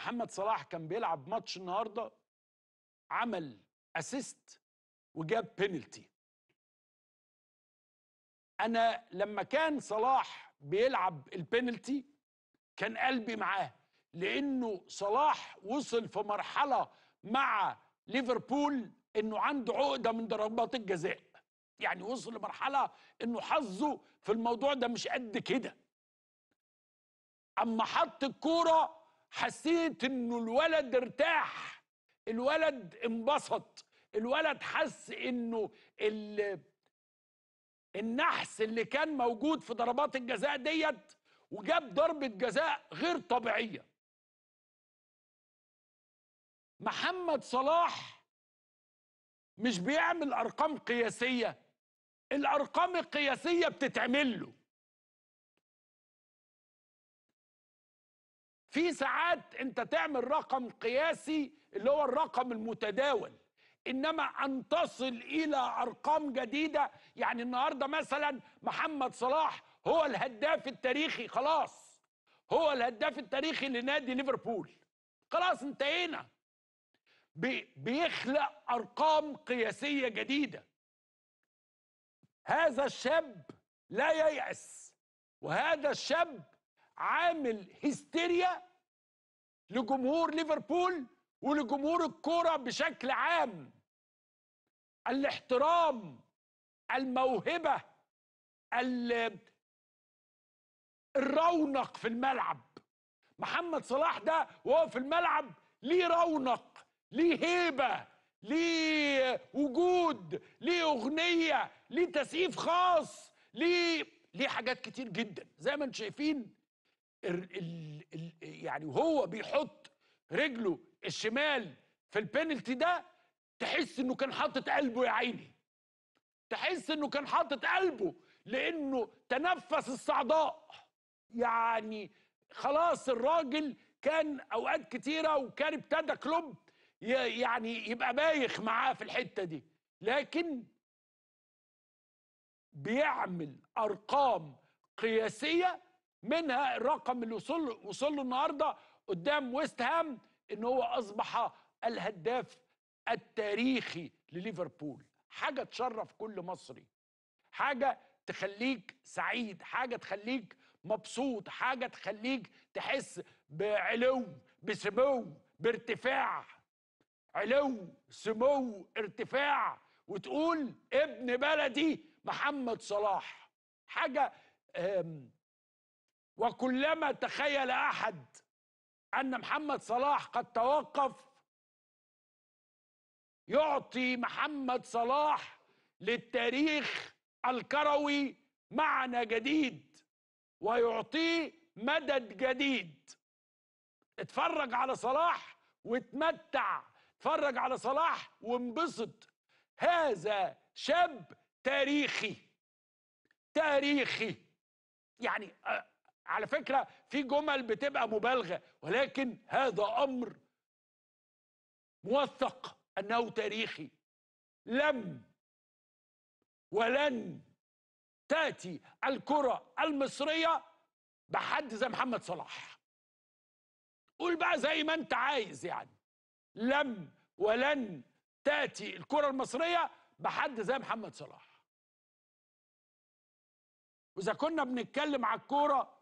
محمد صلاح كان بيلعب ماتش النهارده عمل اسيست وجاب بينالتي انا لما كان صلاح بيلعب البينالتي كان قلبي معاه لانه صلاح وصل في مرحله مع ليفربول انه عنده عقده من ضربات الجزاء يعني وصل لمرحله انه حظه في الموضوع ده مش قد كده اما حط الكوره حسيت انه الولد ارتاح الولد انبسط الولد حس انه النحس اللي كان موجود في ضربات الجزاء ديت وجاب ضربة جزاء غير طبيعية محمد صلاح مش بيعمل أرقام قياسية الأرقام القياسية بتتعمل له في ساعات انت تعمل رقم قياسي اللي هو الرقم المتداول انما ان تصل الى ارقام جديده يعني النهارده مثلا محمد صلاح هو الهداف التاريخي خلاص هو الهداف التاريخي لنادي ليفربول خلاص انتهينا بيخلق ارقام قياسيه جديده هذا الشاب لا ييأس وهذا الشاب عامل هستيريا لجمهور ليفربول ولجمهور الكرة بشكل عام الاحترام الموهبة الرونق في الملعب محمد صلاح ده وهو في الملعب ليه رونق ليه هيبة ليه وجود ليه أغنية ليه تسقيف خاص ليه ليه حاجات كتير جدا زي ما انتم شايفين ال ال ال يعني وهو بيحط رجله الشمال في البينالتي ده تحس انه كان حاطط قلبه يا عيني تحس انه كان حاطط قلبه لانه تنفس الصعداء يعني خلاص الراجل كان اوقات كتيره وكان ابتدى كلوب يعني يبقى بايخ معاه في الحته دي لكن بيعمل ارقام قياسيه منها الرقم اللي وصل وصل له النهارده قدام ويست هام ان هو اصبح الهداف التاريخي لليفربول حاجه تشرف كل مصري حاجه تخليك سعيد حاجه تخليك مبسوط حاجه تخليك تحس بعلو بسمو بارتفاع علو سمو ارتفاع وتقول ابن بلدي محمد صلاح حاجه وكلما تخيل احد ان محمد صلاح قد توقف يعطي محمد صلاح للتاريخ الكروي معنى جديد ويعطيه مدد جديد اتفرج على صلاح واتمتع اتفرج على صلاح وانبسط هذا شاب تاريخي تاريخي يعني آه، على فكرة في جمل بتبقى مبالغة ولكن هذا أمر موثق أنه تاريخي لم ولن تأتي الكرة المصرية بحد زي محمد صلاح قول بقى زي ما انت عايز يعني لم ولن تأتي الكرة المصرية بحد زي محمد صلاح وإذا كنا بنتكلم على الكورة